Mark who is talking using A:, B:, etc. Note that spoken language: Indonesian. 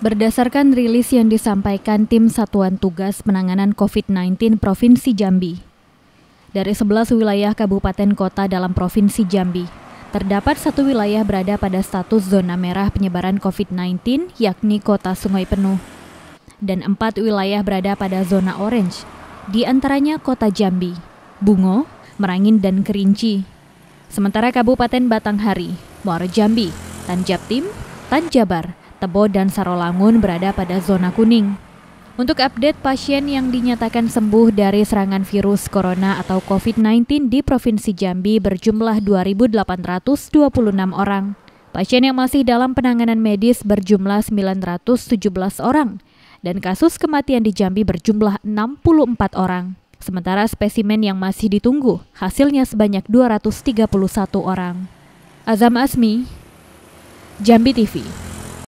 A: Berdasarkan rilis yang disampaikan tim Satuan Tugas Penanganan COVID-19 Provinsi Jambi, dari 11 wilayah kabupaten kota dalam Provinsi Jambi, terdapat satu wilayah berada pada status zona merah penyebaran COVID-19, yakni Kota Sungai Penuh, dan empat wilayah berada pada zona orange, di antaranya Kota Jambi, Bungo, Merangin, dan Kerinci. Sementara Kabupaten Batanghari, Muara Jambi, Tanjab Tim, Tanjabar, Tebo dan Sarolangun berada pada zona kuning. Untuk update pasien yang dinyatakan sembuh dari serangan virus corona atau COVID-19 di Provinsi Jambi berjumlah 2.826 orang. Pasien yang masih dalam penanganan medis berjumlah 917 orang dan kasus kematian di Jambi berjumlah 64 orang. Sementara spesimen yang masih ditunggu, hasilnya sebanyak 231 orang. Azam Asmi, Jambi TV.